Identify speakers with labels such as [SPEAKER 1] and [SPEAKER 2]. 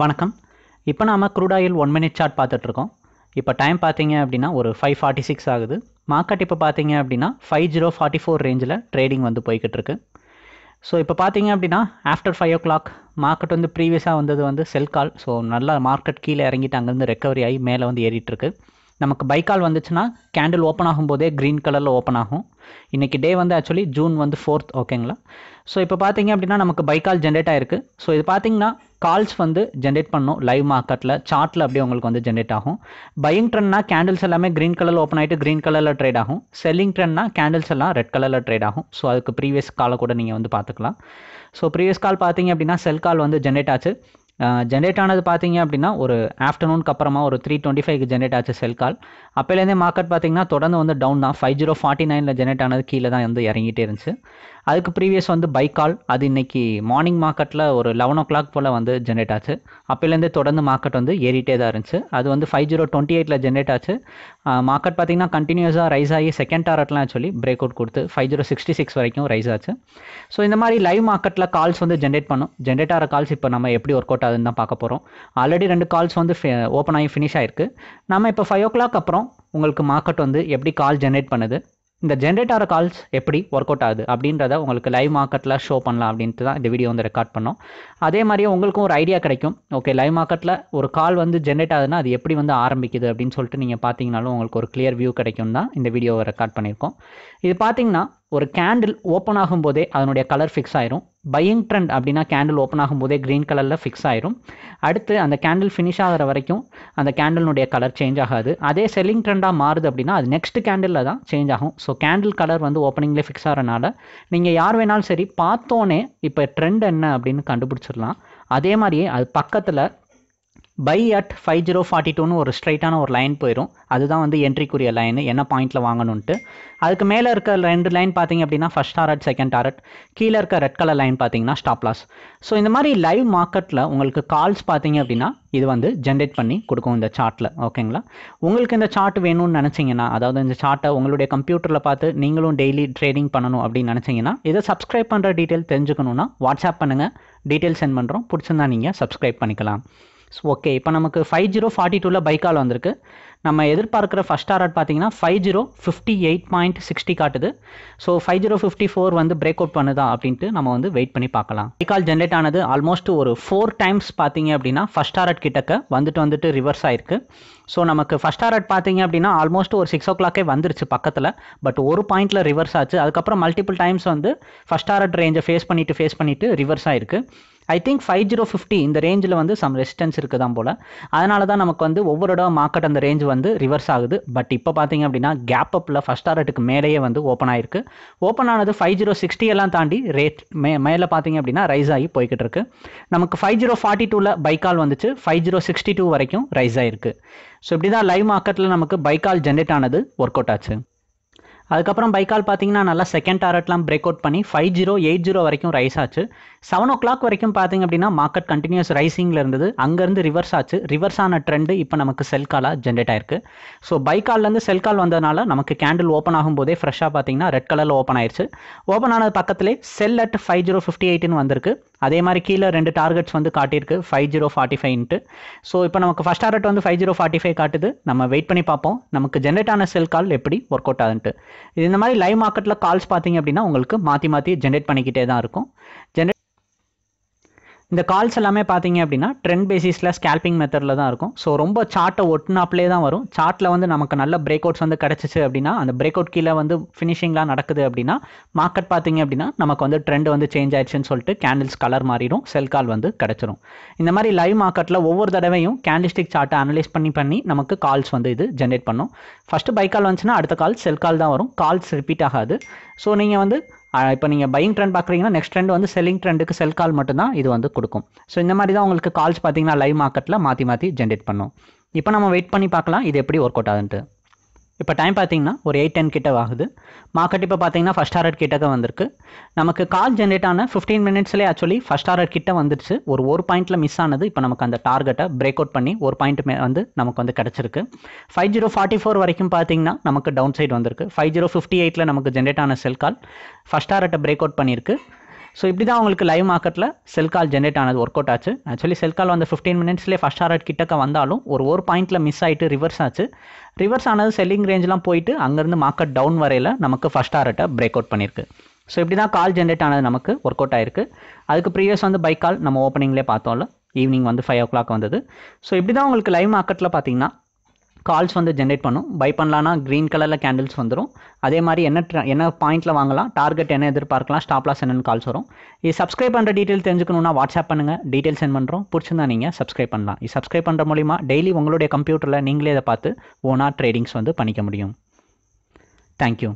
[SPEAKER 1] வணக்கம் இப்போ நாம் crude oil one minute chart பார்த்துட்ருக்கோம் இப்போ டைம் பார்த்தீங்க அப்படின்னா ஒரு ஃபைவ் ஃபார்ட்டி சிக்ஸ் ஆகுது மார்க்கெட் இப்போ பார்த்தீங்க அப்படின்னா ஃபைவ் ஜீரோ ஃபார்ட்டி ஃபோர் ரேஞ்சில் ட்ரேடிங் வந்து போய்கிட்டு இருக்கு ஸோ இப்போ பார்த்தீங்க அப்படின்னா after five o'clock market வந்து ப்ரீவியஸாக வந்தது வந்து செல் கால் ஸோ நல்லா மார்க்கெட் கீழே இறங்கிட்டு அங்கேருந்து ரெக்கவரி ஆகி மேலே வந்து ஏறிட்டுருக்கு நமக்கு பைக்கால் வந்துச்சுன்னா கேண்டில் ஓப்பன் ஆகும்போதே க்ரீன் கலரில் ஓப்பன் ஆகும் இன்றைக்கி டே வந்து ஆக்சுவலி ஜூன் வந்து ஃபோர்த் ஓகேங்களா ஸோ இப்போ பார்த்தீங்க அப்படின்னா நமக்கு பைக்கால் ஜென்ரேட் ஆயிருக்கு ஸோ இது பார்த்தீங்கன்னா கால்ஸ் வந்து ஜென்ரேட் பண்ணும் லைவ் மார்க்கெட்டில் சார்ட்டில் அப்படியே உங்களுக்கு வந்து ஜென்ரேட் ஆகும் பையிங் ட்ரெண்ட்னா கேண்டில்ஸ் எல்லாமே க்ரீன் கலரில் ஓப்பன் ஆகிட்டு க்ரீன் கலரில் ட்ரேட் ஆகும் செல்லிங் ட்ரெண்ட்னா கேண்டில்ஸ் எல்லாம் ரெட் கலரில் ட்ரேட் ஆகும் ஸோ அதுக்கு ப்ரீவியஸ் காலை கூட நீங்கள் வந்து பார்த்துக்கலாம் ஸோ ப்ரீவியஸ் கால் பார்த்தீங்க அப்படின்னா செல் கால் வந்து ஜென்ரேட் ஆச்சு ஜென்ரேட் ஆனது பார்த்தீங்க அப்படின்னா ஒரு ஆஃப்டர்நூனுக்கு அப்புறமா ஒரு த்ரீ டுவெண்ட்டி ஃபைவ்க்கு ஜென்ரேட் ஆச்சு செல் கால் அப்போலேருந்தே மார்க்கெட் பார்த்தீங்கன்னா தொடர்ந்து வந்து டவுன் தான் ஃபைவ் ஜீரோ ஃபார்ட்டி நைனில் ஜென்ரேட் ஆனது கீழே தான் வந்து இறங்கிட்டே இருந்துச்சு அதுக்கு ப்ரீவியஸ் வந்து பைக்கால் அது இன்னைக்கு மார்னிங் மார்க்கெட்டில் ஒரு லெவன் ஓ கிளாக் போல் வந்து ஜென்ரேட் ஆச்சு அப்போலேருந்தே தொடர்ந்து மார்க்கெட் வந்து ஏறிட்டே தான் இருந்துச்சு அது வந்து ஃபைவ் ஜீரோ டுவெண்ட்டி எயிட்டில் ஜென்ரேட் ஆச்சு மார்க்கெட் பார்த்திங்கன்னா கண்டினியூஸாக ரைஸ் ஆகி செகண்ட் டாரட்லாம் சொல்லி பிரேக் அவுட் கொடுத்து ஃபைவ் ஜீரோ சிக்ஸ்டி சிக்ஸ் வரைக்கும் ரைஸ் ஆச்சு ஸோ இந்த மாதிரி லைவ் மார்க்கெட்டில் கால்ஸ் வந்து ஜென்ரேட் பண்ணும் ஜென்ரேட் ஆகிற கால்ஸ் இப்போ நம்ம எப்படி ஒர்க் அவுட் ஆகுதுன்னு தான் பார்க்க போகிறோம் ஆல்ரெடி ரெண்டு கால்ஸ் வந்து ஓப்பன் ஆகி ஃபினிஷ் ஆயிருக்கு நம்ம இப்போ ஃபைவ் ஓ கிளாக் அப்புறம் உங்களுக்கு மார்க்கெட் வந்து எப்படி கால் ஜென்ரேட் பண்ணுது இந்த ஜென்ரேட் ஆகிற கால்ஸ் எப்படி ஒர்க் அவுட் ஆகுது அப்படின்றத உங்களுக்கு லைவ் மார்க்கெட்டில் ஷோ பண்ணலாம் அப்படின்ட்டு தான் இந்த வீடியோ வந்து ரெக்கார்ட் பண்ணோம் அதே மாதிரியே உங்களுக்கும் ஒரு ஐடியா கிடைக்கும் ஓகே லைவ் மார்க்கெட்டில் ஒரு கால் வந்து ஜென்ரேட் ஆகுதுன்னா அது எப்படி வந்து ஆரம்பிக்குது அப்படின்னு சொல்லிட்டு நீங்கள் பார்த்தீங்கனாலும் உங்களுக்கு ஒரு கிளியர் வியூ கிடைக்கும் தான் இந்த வீடியோவை ரெக்கார்ட் பண்ணியிருக்கோம் இது பார்த்தீங்கன்னா ஒரு கேண்டில் ஓப்பன் ஆகும் போதே அதனுடைய கலர் ஃபிக்ஸ் ஆயிரும் பையிங் ட்ரெண்ட் அப்படின்னா கேண்டில் ஓப்பன் ஆகும் போதே க்ரீன் கலரில் ஃபிக்ஸ் ஆயிரும் அடுத்து அந்த கேண்டில் ஃபினிஷ் ஆகிற வரைக்கும் அந்த கேண்டிலுடைய கலர் சேஞ்ச் ஆகாது அதே செல்லிங் ட்ரெண்டாக மாறுது அப்படின்னா அது நெக்ஸ்ட் கேண்டிலில் தான் சேஞ்ச் ஆகும் ஸோ கேண்டில் கலர் வந்து ஓப்பனிங்லேயே ஃபிக்ஸ் ஆகிறனால நீங்கள் யார் வேணாலும் சரி பார்த்தோன்னே இப்போ ட்ரெண்ட் என்ன அப்படின்னு கண்டுபிடிச்சிடலாம் அதே மாதிரியே அது பக்கத்தில் buy at five zero forty டூன்னு ஒரு ஸ்ட்ரைட்டான ஒரு லைன் போயிடும் அதுதான் வந்து என்ட்ரிக்குரிய லைன் என்ன பாயிண்ட்டில் வாங்கணுன்ட்டு அதுக்கு மேலே இருக்க ரெண்டு லைன் பார்த்தீங்க அப்படின்னா ஃபஸ்ட் டாரட் செகண்ட் டாரட் கீழே இருக்க ரெட் கலர் லைன் பார்த்தீங்கன்னா ஸ்டாப் லாஸ் ஸோ இந்த மாதிரி லைவ் மார்க்கெட்டில் உங்களுக்கு கால்ஸ் பார்த்தீங்க அப்படின்னா இது வந்து ஜென்ரேட் பண்ணி கொடுக்கும் இந்த சார்ட்டில் ஓகேங்களா உங்களுக்கு இந்த சார்ட் வேணும்னு நினச்சிங்கன்னா அதாவது இந்த சார்ட்டை உங்களுடைய கம்ப்யூட்டரில் பார்த்து நீங்களும் டெய்லி ட்ரேடிங் பண்ணணும் அப்படின்னு நினச்சிங்கன்னா இதை சப்ஸ்கிரைப் பண்ணுற டீட்டெயில் தெரிஞ்சுக்கணுன்னா வாட்ஸ்அப் பண்ணுங்கள் டீட்டெயில் சென்ட் பண்ணுறோம் பிடிச்சிருந்தா நீங்கள் சப்ஸ்கிரைப் பண்ணிக்கலாம் ஓகே இப்போ நமக்கு ஃபைவ் ஜீரோ ஃபார்ட்டி டூவில் பைக்கால் வந்திருக்கு நம்ம எதிர்பார்க்குற ஃபஸ்ட் ஆர்ட் பார்த்தீங்கன்னா five zero fifty eight point sixty காட்டுது so five zero fifty four வந்து பிரேக் அவுட் பண்ணுதா அப்படின்ட்டு நம்ம வந்து வெயிட் பண்ணி பார்க்கலாம் ரீகால் ஜென்ரேட் ஆனது ஆல்மோஸ்ட் ஒரு ஃபோர் டைம்ஸ் பார்த்தீங்க அப்படின்னா ஃபஸ்ட் ஆர்ட் கிட்டக்க வந்துட்டு வந்துட்டு ரிவர்ஸ் ஆயிருக்கு ஸோ நமக்கு ஃபஸ்ட் ஆர்ட் பார்த்தீங்க அப்படின்னா ஆல்மோஸ்ட் ஒரு சிக்ஸ் ஓ கிளாக்கே வந்துருச்சு பக்கத்தில் பட் ஒரு பாயிண்ட்ல ரிவர்ஸ் ஆச்சு அதுக்கப்புறம் மல்டிபிள் டைம்ஸ் வந்து ஃபஸ்ட் ஆர்ட் ரேஞ்சை ஃபேஸ் பண்ணிட்டு ஃபேஸ் பண்ணிட்டு ரிவர்ஸ் ஆயிருக்கு I think five zero fifty இந்த ரேஞ்சில் வந்து சம் ரெசிஸ்டன்ஸ் இருக்குது தான் போல் அதனால தான் நமக்கு வந்து ஒவ்வொரு இடம் மார்க்கெட் அந்த ரேஞ்ச் வந்து ரிவர்ஸ் ஆகுது பட் இப்போ பார்த்தீங்க அப்படின்னா கேப் அப்பில் ஃபஸ்ட் டாரட்டுக்கு மேலேயே வந்து ஓப்பன் ஆயிருக்கு ஓப்பன் ஆனது ஃபைவ் ஜீரோ சிக்ஸ்டி எல்லாம் தாண்டி ரேட் மே மேலே பார்த்தீங்க அப்படின்னா ரைஸ் ஆகி போய்கிட்டு இருக்கு நமக்கு ஃபைவ் ஜீரோ ஃபார்ட்டி டூவில் பைக்கால் வந்துச்சு ஃபைவ் ஜீரோ சிக்ஸ்டி டூ வரைக்கும் ரைஸ் ஆயிருக்கு ஸோ இப்படி தான் லைவ் மார்க்கெட்டில் நமக்கு பைக்கால் ஜென்ரேட் ஆனது ஒர்க் அவுட் ஆச்சு அதுக்கப்புறம் பைக்கால் பார்த்தீங்கன்னா நல்லா செகண்ட் டாரட்லாம் பிரேக் அவுட் பண்ணி ஃபைவ் ஜீரோ எயிட் ஜீரோ வரைக்கும் ரைஸ் ஆச்சு செவன் ஓ கிளாக் வரைக்கும் பார்த்தீங்க அப்படின்னா மார்க்கெட் கண்டினியூஸ் ரைசிங்கில் இருந்தது அங்கேருந்து ரிவர்ஸ் ஆச்சு ரிவர்ஸ் ஆன ட்ரெண்டு இப்போ நமக்கு செல் காலாக ஜென்ரேட் ஆயிருக்கு ஸோ பைக்கால்லேருந்து செல் கால் வந்ததுனால நமக்கு கேண்டில் ஓப்பன் ஆகும்போதே ஃப்ரெஷ்ஷாக பார்த்தீங்கன்னா ரெட் கலரில் ஓப்பன் ஆயிடுச்சு ஓப்பன் ஆனது பக்கத்திலே sell at five zero fifty எயிட்னு வந்திருக்கு அதே மாதிரி கீழே ரெண்டு டார்கெட்ஸ் வந்து காட்டியிருக்கு ஃபைவ் ஜீரோ ஃபார்ட்டி ஃபைவ்ன்ட்டு ஸோ இப்போ நமக்கு ஃபஸ்ட் டார்கெட் வந்து ஃபைவ் ஜீரோ ஃபார்ட்டி ஃபைவ் காட்டுது நம்ம வெயிட் பண்ணி பார்ப்போம் நமக்கு ஜென்ரேட் ஆன செல் கால் எப்படி ஒர்க் அவுட் ஆகுதுன்ட்டு இது இந்த மாதிரி லைவ் மார்க்கெட்டில் கால்ஸ் பார்த்தீங்க அப்படின்னா உங்களுக்கு மாற்றி மாற்றி ஜென்ரேட் பண்ணிக்கிட்டே தான் இருக்கும் ஜென்ரேட் இந்த கால்ஸ் எல்லாமே பார்த்தீங்க அப்படின்னா ட்ரெண்ட் பேசிஸில் ஸ்கேல்பிங் மெத்தடில் தான் இருக்கும் ஸோ ரொம்ப சார்ட்டை ஒட்டினாப்லே தான் வரும் சார்ட்டில் வந்து நமக்கு நல்ல பிரேக் அவுட்ஸ் வந்து கிடச்சிச்சு அப்படின்னா அந்த பிரேக் அவுட் கீழே வந்து ஃபினிஷிங்லாம் நடக்குது அப்படின்னா மார்க்கெட் பார்த்தீங்க அப்படின்னா நமக்கு வந்து ட்ரெண்ட் வந்து சேஞ்ச் ஆயிடுச்சுன்னு சொல்லிட்டு கேண்டில்ஸ் கலர் மாறிடும் செல் கால் வந்து கிடச்சிரும் இந்த மாதிரி லைவ் மார்க்கெட்டில் ஒவ்வொரு தடவையும் கேண்டில்ஸ்டிக் சார்ட்டை அனலைஸ் பண்ணி பண்ணி நமக்கு கால்ஸ் வந்து இது ஜென்ரேட் பண்ணும் ஃபஸ்ட்டு பை கால் வந்துச்சுன்னா அடுத்த கால் செல் கால் தான் வரும் கால்ஸ் ரிப்பீட் ஆகாது ஸோ நீங்கள் வந்து இப்போ நீங்கள் பையிங் ட்ரெண்ட் பார்க்குறீங்கன்னா நெக்ஸ்ட் ட்ரெண்ட் வந்து செல்லிங் ட்ரெண்டுக்கு செல் கால் மட்டும்தான் இது வந்து கொடுக்கும் ஸோ இந்த மாதிரி தான் உங்களுக்கு கால்ஸ் பார்த்தீங்கன்னா லைவ் மார்க்கெட்டில் மாற்றி மாற்றி ஜென்ரேட் பண்ணும் இப்போ நம்ம வெயிட் பண்ணி பார்க்கலாம் இது எப்படி ஒர்க் அவுட் ஆகுதுன்ட்டு இப்போ டைம் பார்த்தீங்கன்னா ஒரு எயிட் டென் கிட்ட ஆகுது மார்க்கெட் இப்போ பார்த்தீங்கன்னா ஃபஸ்ட் ஹாரட் தான் வந்திருக்கு நமக்கு கால் ஜென்ரேட் ஆன ஃபிஃப்டீன் மினிட்ஸ்லேயே ஆக்சுவலி ஃபஸ்ட் ஹாரட் கிட்ட வந்துருச்சு ஒரு ஒரு பாயிண்ட்டில் மிஸ் ஆனது இப்போ நமக்கு அந்த டார்கெட்டை பிரேக் அவுட் பண்ணி ஒரு பாயிண்ட் வந்து நமக்கு வந்து கிடச்சிருக்கு ஃபைவ் ஜீரோ ஃபார்ட்டி ஃபோர் வரைக்கும் பார்த்தீங்கன்னா நமக்கு டவுன் சைட் வந்திருக்கு ஃபைவ் ஜீரோ ஃபிஃப்டி எயிட்டில் நமக்கு ஜென்ரேட் ஆன செல் கால் ஃபஸ்ட் ஹாரட்டை பிரேக் அவுட் பண்ணியிருக்கு ஸோ இப்படி தான் உங்களுக்கு லைவ் மார்க்கெட்டில் செல் கால் ஜென்ரேட் ஆனது ஒர்க் அவுட் ஆச்சு ஆக்சுவலி செல் கால் வந்து ஃபிஃப்டீன் மினிட்ஸ்லேயே ஃபஸ்ட் ஆர்ட் கிட்டக்க வந்தாலும் ஒரு ஒரு பாயிண்ட்டில் மிஸ் ஆகிட்டு ரிவர்ஸ் ஆச்சு ரிவர்ஸ் ஆனது செல்லிங் ரேஞ்செலாம் போயிட்டு அங்கேருந்து மார்க்கெட் டவுன் வரையில் நமக்கு ஃபஸ்ட் டாரட்டை பிரேக் அவுட் பண்ணியிருக்கு ஸோ இப்படி தான் கால் ஜென்ரேட் ஆனது நமக்கு ஒர்க் அவுட் ஆயிருக்கு அதுக்கு ப்ரீவியஸ் வந்து பைக் கால் நம்ம ஓப்பனிங்லேயே பார்த்தோம்ல ஈவினிங் வந்து ஃபைவ் ஓ கிளாக் வந்தது ஸோ இப்படி தான் உங்களுக்கு லைவ் மார்க்கெட்டில் பார்த்தீங்கன்னா கால்ஸ் வந்து ஜென்ரேட் பண்ணும் பை பண்ணலான்னா க்ரீன் கலரில் கேண்டில்ஸ் வந்துடும் அதே மாதிரி என்ன என்ன பாயிண்ட்டில் வாங்கலாம் டார்கெட் என்ன எதிர்பார்க்கலாம் ஸ்டாப் லாஸ் என்னென்னு கால்ஸ் வரும் இது சப்ஸ்கிரைப் பண்ணுற டீட்டெயில் தெரிஞ்சுக்கணுன்னா வாட்ஸ்அப் பண்ணுங்கள் டீட்டெயில் சென்ட் பண்ணுறோம் பிடிச்சிருந்தா நீங்கள் சப்ஸ்கிரைப் பண்ணலாம் இது சப்ஸ்கிரைப் பண்ணுற மூலிமா டெய்லி உங்களுடைய கம்ப்யூட்டரில் நீங்களே இதை பார்த்து ஓனாக ட்ரேடிங்ஸ் வந்து பண்ணிக்க முடியும் தேங்க்யூ